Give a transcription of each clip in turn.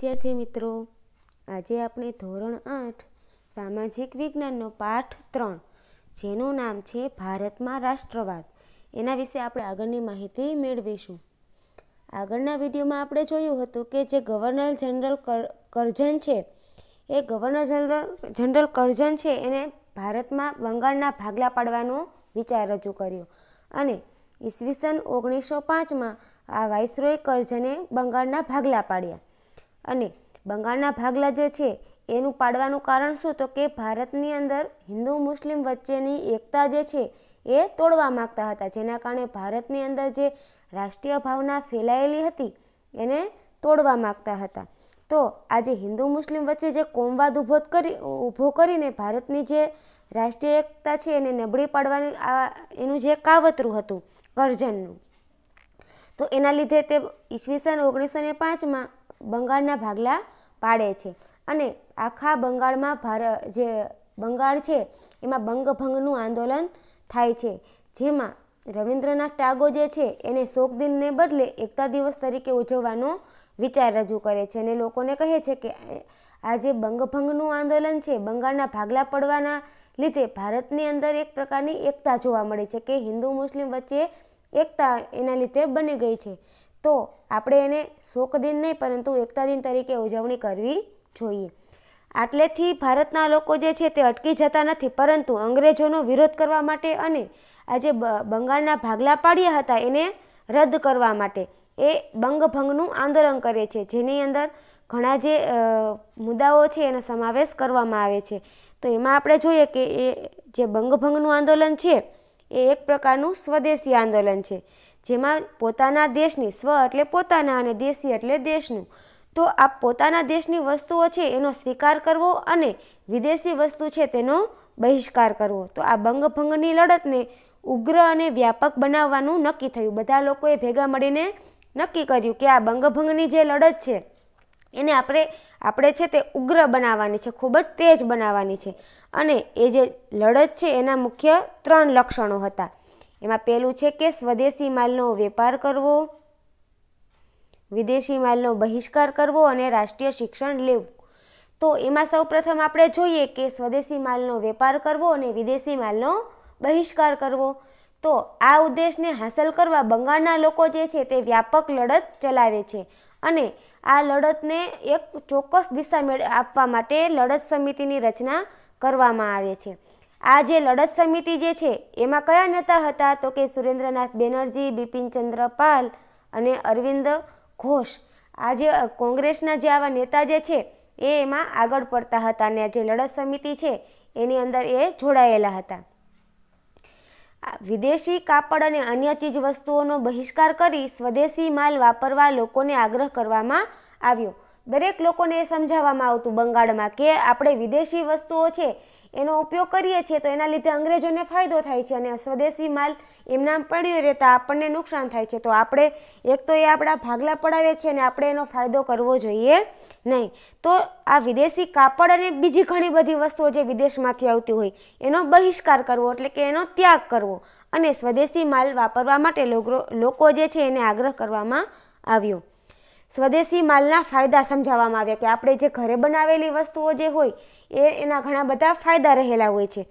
વિદ્યાર્થી મિત્રો આજે આપણે ધોરણ આઠ સામાજિક વિજ્ઞાનનો પાઠ ત્રણ જેનું નામ છે ભારતમાં રાષ્ટ્રવાદ એના વિશે આપણે આગળની માહિતી મેળવીશું આગળના વિડીયોમાં આપણે જોયું હતું કે જે ગવર્નર જનરલ કરજન છે એ ગવર્નર જનરલ જનરલ કરજન છે એને ભારતમાં બંગાળના ભાગલા પાડવાનો વિચાર રજૂ કર્યો અને ઈસવીસન ઓગણીસો પાંચમાં આ વાઇસરોય કરજને બંગાળના ભાગલા પાડ્યા અને બંગાળના ભાગલા જે છે એનું પાડવાનું કારણ શું તો કે ભારતની અંદર હિન્દુ મુસ્લિમ વચ્ચેની એકતા જે છે એ તોડવા માગતા હતા જેના કારણે ભારતની અંદર જે રાષ્ટ્રીય ભાવના ફેલાયેલી હતી એને તોડવા માગતા હતા તો આજે હિન્દુ મુસ્લિમ વચ્ચે જે કોમવાદ ઊભો કરી ઊભો કરીને ભારતની જે રાષ્ટ્રીય એકતા છે એને નબળી પાડવાની આ એનું જે કાવતરું હતું ગર્જનનું તો એના લીધે તે ઈસવીસન ઓગણીસો ને પાંચમાં બંગાળના ભાગલા પાડે છે અને આખા બંગાળમાં ભાર જે બંગાળ છે એમાં બંગભંગનું આંદોલન થાય છે જેમાં રવિન્દ્રનાથ ટાગોર જે છે એને શોક દિનને બદલે એકતા દિવસ તરીકે ઉજવવાનો વિચાર રજૂ કરે છે અને લોકોને કહે છે કે આ જે બંગભંગનું આંદોલન છે બંગાળના ભાગલા પડવાના લીધે ભારતની અંદર એક પ્રકારની એકતા જોવા મળે છે કે હિન્દુ મુસ્લિમ વચ્ચે એકતા એના લીધે બની ગઈ છે તો આપણે એને શોક દિન નહીં પરંતુ એકતા દિન તરીકે ઉજવણી કરવી જોઈએ આટલેથી ભારતના લોકો જે છે તે અટકી જતા નથી પરંતુ અંગ્રેજોનો વિરોધ કરવા માટે અને આજે બંગાળના ભાગલા પાડ્યા હતા એને રદ કરવા માટે એ બંગભંગનું આંદોલન કરે છે જેની અંદર ઘણા જે મુદ્દાઓ છે એનો સમાવેશ કરવામાં આવે છે તો એમાં આપણે જોઈએ કે એ જે બંગભંગનું આંદોલન છે એ એક પ્રકારનું સ્વદેશી આંદોલન છે જેમાં પોતાના દેશની સ્વ એટલે પોતાના અને દેશી એટલે દેશનું તો આ પોતાના દેશની વસ્તુઓ છે એનો સ્વીકાર કરવો અને વિદેશી વસ્તુ છે તેનો બહિષ્કાર કરવો તો આ બંગભંગની લડતને ઉગ્ર અને વ્યાપક બનાવવાનું નક્કી થયું બધા લોકોએ ભેગા મળીને નક્કી કર્યું કે આ બંગભંગની જે લડત છે એને આપણે આપણે છે તે ઉગ્ર બનાવવાની છે ખૂબ જ તેજ બનાવવાની છે અને એ જે લડત છે એના મુખ્ય ત્રણ લક્ષણો હતા એમાં પહેલું છે કે સ્વદેશી માલનો વેપાર કરવો વિદેશી માલનો બહિષ્કાર કરવો અને રાષ્ટ્રીય શિક્ષણ લેવું તો એમાં સૌપ્રથમ આપણે જોઈએ કે સ્વદેશી માલનો વેપાર કરવો અને વિદેશી માલનો બહિષ્કાર કરવો તો આ ઉદ્દેશને હાંસલ કરવા બંગાળના લોકો જે છે તે વ્યાપક લડત ચલાવે છે અને આ લડતને એક ચોક્કસ દિશા મેળ આપવા માટે લડત સમિતિની રચના કરવામાં આવે છે આ જે લડત સમિતિ જે છે એમાં કયા નેતા હતા તો કે સુરેન્દ્રનાથ બેનર્જી બિપિનચંદ્ર પાલ અને અરવિંદ ઘોષ આ જે કોંગ્રેસના જે આવા નેતા જે છે એ એમાં આગળ પડતા હતા અને જે લડત સમિતિ છે એની અંદર એ જોડાયેલા હતા વિદેશી કાપડ અને અન્ય ચીજ વસ્તુઓનો બહિષ્કાર કરી સ્વદેશી માલ વાપરવા લોકોને આગ્રહ કરવામાં આવ્યો દરેક લોકોને એ સમજાવવામાં આવતું બંગાળમાં કે આપણે વિદેશી વસ્તુઓ છે એનો ઉપયોગ કરીએ છીએ તો એના લીધે અંગ્રેજોને ફાયદો થાય છે અને સ્વદેશી માલ એમનામ પડ્યો રહેતા આપણને નુકસાન થાય છે તો આપણે એક તો એ આપણા ભાગલા પડાવે છે અને આપણે એનો ફાયદો કરવો જોઈએ નહીં તો આ વિદેશી કાપડ અને બીજી ઘણી બધી વસ્તુઓ જે વિદેશમાંથી આવતી હોય એનો બહિષ્કાર કરવો એટલે કે એનો ત્યાગ કરવો અને સ્વદેશી માલ વાપરવા માટે લોકો જે છે એને આગ્રહ કરવામાં આવ્યો સ્વદેશી માલના ફાયદા સમજાવવામાં આવ્યા કે આપણે જે ઘરે બનાવેલી વસ્તુઓ જે હોય એ એના ઘણા બધા ફાયદા રહેલા હોય છે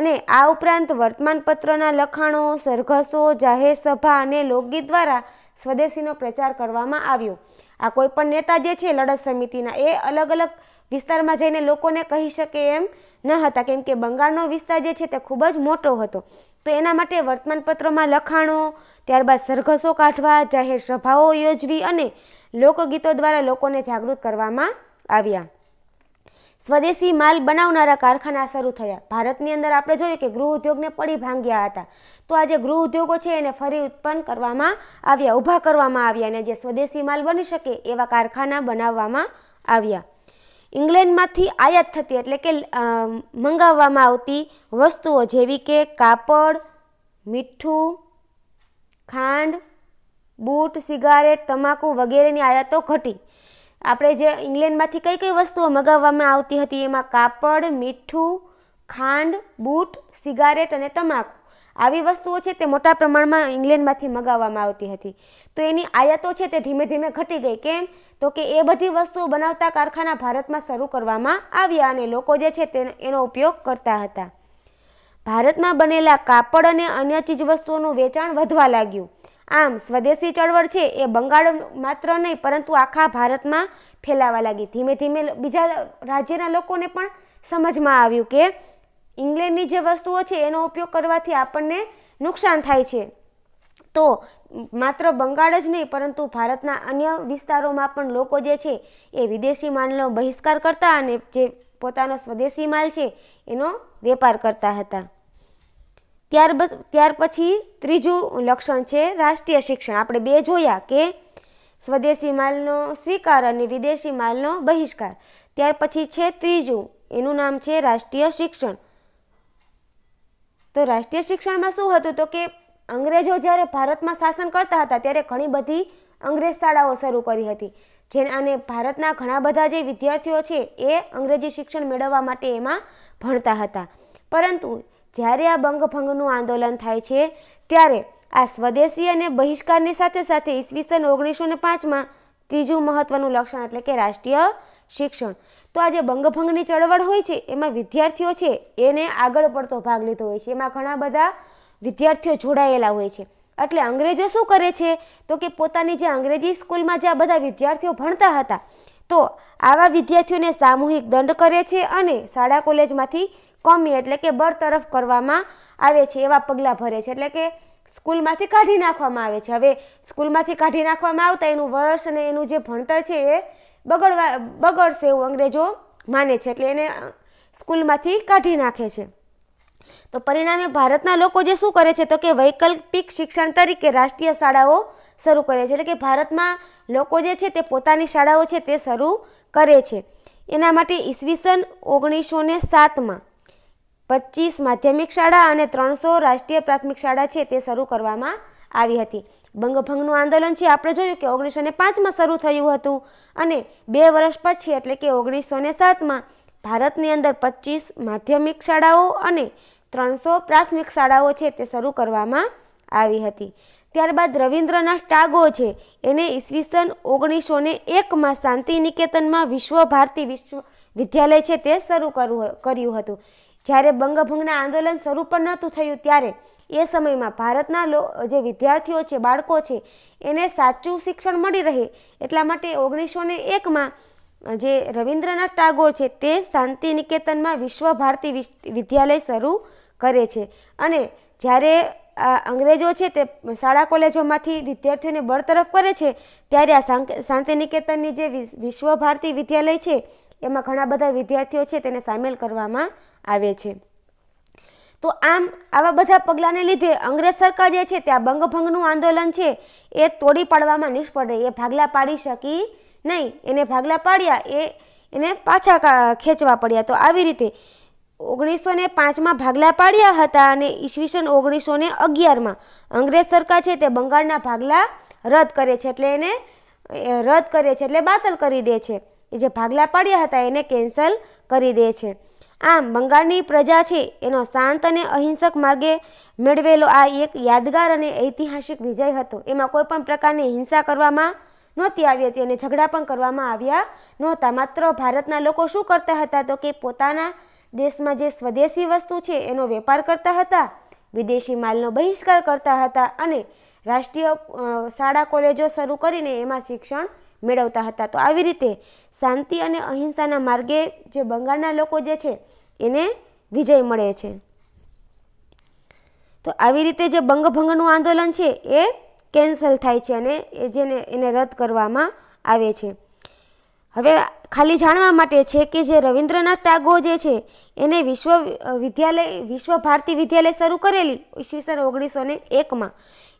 અને આ ઉપરાંત વર્તમાનપત્રના લખાણો સરઘસો જાહેર સભા અને લોકગીત દ્વારા સ્વદેશીનો પ્રચાર કરવામાં આવ્યો આ કોઈ પણ નેતા જે છે લડત સમિતિના એ અલગ અલગ વિસ્તારમાં જઈને લોકોને કહી શકે એમ ન હતા કેમ કે બંગાળનો વિસ્તાર જે છે તે ખૂબ જ મોટો હતો તો એના માટે વર્તમાનપત્રોમાં લખાણો ત્યારબાદ સરઘસો કાઢવા જાહેર સભાઓ યોજવી અને લોકગીતો દ્વારા લોકોને જાગૃત કરવામાં આવ્યા સ્વદેશી માલ બનાવનારા કારખાના શરૂ થયા ભારતની અંદર આપણે જોયું કે ગૃહ ઉદ્યોગને પડી ભાંગ્યા હતા તો આ જે ગૃહ ઉદ્યોગો છે એને ફરી ઉત્પન્ન કરવામાં આવ્યા ઊભા કરવામાં આવ્યા અને જે સ્વદેશી માલ બની શકે એવા કારખાના બનાવવામાં આવ્યા ઇંગ્લેન્ડમાંથી આયાત થતી એટલે કે મંગાવવામાં આવતી વસ્તુઓ જેવી કે કાપડ મીઠું ખાંડ બૂટ સિગારેટ તમાકુ વગેરેની આયાતો ઘટી આપણે જે ઇંગ્લેન્ડમાંથી કઈ કઈ વસ્તુઓ મગાવવામાં આવતી હતી એમાં કાપડ મીઠું ખાંડ બૂટ સિગારેટ અને તમાકુ આવી વસ્તુઓ છે તે મોટા પ્રમાણમાં ઇંગ્લેન્ડમાંથી મગાવવામાં આવતી હતી તો એની આયાતો છે તે ધીમે ધીમે ઘટી ગઈ કેમ તો કે એ બધી વસ્તુઓ બનાવતા કારખાના ભારતમાં શરૂ કરવામાં આવ્યા અને લોકો જે છે તે એનો ઉપયોગ કરતા હતા ભારતમાં બનેલા કાપડ અને અન્ય ચીજવસ્તુઓનું વેચાણ વધવા લાગ્યું આમ સ્વદેશી ચળવળ છે એ બંગાળ માત્ર નહીં પરંતુ આખા ભારતમાં ફેલાવા લાગી ધીમે ધીમે બીજા રાજ્યના લોકોને પણ સમજમાં આવ્યું કે ઇંગ્લેન્ડની જે વસ્તુઓ છે એનો ઉપયોગ કરવાથી આપણને નુકસાન થાય છે તો માત્ર બંગાળ જ નહીં પરંતુ ભારતના અન્ય વિસ્તારોમાં પણ લોકો જે છે એ વિદેશી માલનો બહિષ્કાર કરતા અને જે પોતાનો સ્વદેશી માલ છે એનો વેપાર કરતા હતા ત્યાર ત્યાર પછી ત્રીજું લક્ષણ છે રાષ્ટ્રીય શિક્ષણ આપણે બે જોયા કે સ્વદેશી માલનો સ્વીકાર અને વિદેશી માલનો બહિષ્કાર ત્યાર પછી છે ત્રીજું એનું નામ છે રાષ્ટ્રીય શિક્ષણ તો રાષ્ટ્રીય શિક્ષણમાં શું હતું તો કે અંગ્રેજો જ્યારે ભારતમાં શાસન કરતા હતા ત્યારે ઘણી બધી અંગ્રેજ શાળાઓ શરૂ કરી હતી જેને અને ભારતના ઘણા બધા જે વિદ્યાર્થીઓ છે એ અંગ્રેજી શિક્ષણ મેળવવા માટે એમાં ભણતા હતા પરંતુ જ્યારે આ બંગભંગનું આંદોલન થાય છે ત્યારે આ સ્વદેશી અને બહિષ્કારની સાથે સાથે ઈસવીસન ઓગણીસો ને પાંચમાં ત્રીજું મહત્વનું લક્ષણ એટલે કે રાષ્ટ્રીય શિક્ષણ તો આ જે બંગભંગની ચળવળ હોય છે એમાં વિદ્યાર્થીઓ છે એને આગળ પડતો ભાગ લીધો હોય છે એમાં ઘણા બધા વિદ્યાર્થીઓ જોડાયેલા હોય છે એટલે અંગ્રેજો શું કરે છે તો કે પોતાની જે અંગ્રેજી સ્કૂલમાં જે આ બધા વિદ્યાર્થીઓ ભણતા હતા તો આવા વિદ્યાર્થીઓને સામૂહિક દંડ કરે છે અને શાળા કોલેજમાંથી કમી એટલે કે બરતરફ કરવામાં આવે છે એવા પગલાં ભરે છે એટલે કે સ્કૂલમાંથી કાઢી નાખવામાં આવે છે હવે સ્કૂલમાંથી કાઢી નાખવામાં આવતા એનું વર્ષ અને એનું જે ભણતર છે એ બગડવા બગડશે એવું અંગ્રેજો માને છે એટલે એને સ્કૂલમાંથી કાઢી નાખે છે તો પરિણામે ભારતના લોકો જે શું કરે છે તો કે વૈકલ્પિક શિક્ષણ તરીકે રાષ્ટ્રીય શાળાઓ શરૂ કરે છે એટલે કે ભારતમાં લોકો જે છે તે પોતાની શાળાઓ છે તે શરૂ કરે છે એના માટે ઈસવીસન ઓગણીસો ને સાતમાં પચીસ માધ્યમિક શાળા અને ત્રણસો રાષ્ટ્રીય પ્રાથમિક શાળા છે તે શરૂ કરવામાં આવી હતી બંગભંગનું આંદોલન છે આપણે જોયું કે ઓગણીસો ને પાંચમાં શરૂ થયું હતું અને બે વર્ષ પછી એટલે કે ઓગણીસો ને સાતમાં ભારતની અંદર પચીસ માધ્યમિક શાળાઓ અને ત્રણસો પ્રાથમિક શાળાઓ છે તે શરૂ કરવામાં આવી હતી ત્યારબાદ રવિન્દ્રનાથ ટાગોર છે એને ઈસવીસન ઓગણીસો ને એકમાં શાંતિ નિકેતનમાં વિશ્વ ભારતી વિશ્વ વિદ્યાલય છે તે શરૂ કરવું કર્યું હતું જ્યારે બંગભંગના આંદોલન શરૂ પણ નહોતું થયું ત્યારે એ સમયમાં ભારતના જે વિદ્યાર્થીઓ છે બાળકો છે એને સાચું શિક્ષણ મળી રહે એટલા માટે ઓગણીસો ને એકમાં જે રવિન્દ્રનાથ ટાગોર છે તે શાંતિ નિકેતનમાં વિશ્વ ભારતી વિદ્યાલય શરૂ કરે છે અને જ્યારે આ અંગ્રેજો છે તે શાળા કોલેજોમાંથી વિદ્યાર્થીઓને બળતરફ કરે છે ત્યારે આ શાંતિ નિકેતનની જે વિશ્વ ભારતી વિદ્યાલય છે એમાં ઘણા બધા વિદ્યાર્થીઓ છે તેને સામેલ કરવામાં આવે છે તો આમ આવા બધા પગલાંને લીધે અંગ્રેજ સરકાર જે છે ત્યાં બંગભંગનું આંદોલન છે એ તોડી પાડવામાં નિષ્ફળ રહી એ ભાગલા પાડી શકી નહીં એને ભાગલા પાડ્યા એ એને પાછા ખેંચવા પડ્યા તો આવી રીતે ઓગણીસો ને પાંચમાં ભાગલા પાડ્યા હતા અને ઈસવીસન ઓગણીસો ને અગિયારમાં અંગ્રેજ સરકાર છે તે બંગાળના ભાગલા રદ કરે છે એટલે એને રદ કરે છે એટલે બાતલ કરી દે છે એ જે ભાગલા પાડ્યા હતા એને કેન્સલ કરી દે છે આમ બંગાળની પ્રજા છે એનો શાંત અને અહિંસક માર્ગે મેળવેલો આ એક યાદગાર અને ઐતિહાસિક વિજય હતો એમાં કોઈ પણ પ્રકારની હિંસા કરવામાં નહોતી આવી હતી અને ઝઘડા પણ કરવામાં આવ્યા નહોતા માત્ર ભારતના લોકો શું કરતા હતા તો કે પોતાના દેશમાં જે સ્વદેશી વસ્તુ છે એનો વેપાર કરતા હતા વિદેશી માલનો બહિષ્કાર કરતા હતા અને રાષ્ટ્રીય શાળા કોલેજો શરૂ કરીને એમાં શિક્ષણ મેળવતા હતા તો આવી રીતે શાંતિ અને અહિંસાના માર્ગે જે બંગાળના લોકો જે છે એને વિજય મળે છે તો આવી રીતે જે બંગભંગનું આંદોલન છે એ કેન્સલ થાય છે અને એ જેને એને રદ કરવામાં આવે છે હવે ખાલી જાણવા માટે છે કે જે રવિન્દ્રનાથ ટાગોર જે છે એને વિશ્વ વિદ્યાલય વિશ્વ ભારતી વિદ્યાલય શરૂ કરેલી ઈસવીસન ઓગણીસો ને એકમાં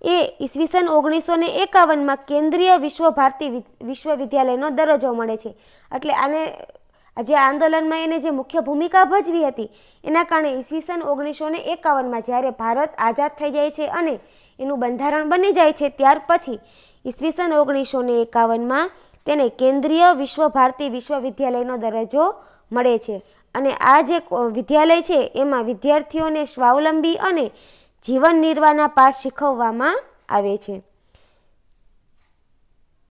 એ ઈસવીસન ઓગણીસો ને એકાવનમાં કેન્દ્રીય વિશ્વ ભારતી વિશ્વવિદ્યાલયનો દરજ્જો મળે છે એટલે આને જે આંદોલનમાં એને જે મુખ્ય ભૂમિકા ભજવી હતી એના કારણે ઈસવીસન ઓગણીસો ને એકાવનમાં જ્યારે ભારત આઝાદ થઈ જાય છે અને એનું બંધારણ બની જાય છે ત્યાર પછી ઈસવીસન ઓગણીસો ને એકાવનમાં તેને કેન્દ્રીય વિશ્વ ભારતી વિશ્વવિદ્યાલયનો દરજ્જો મળે છે અને આ જે વિદ્યાલય છે એમાં વિદ્યાર્થીઓને સ્વાવલંબી અને જીવન નિર્વાહના પાઠ શીખવવામાં આવે છે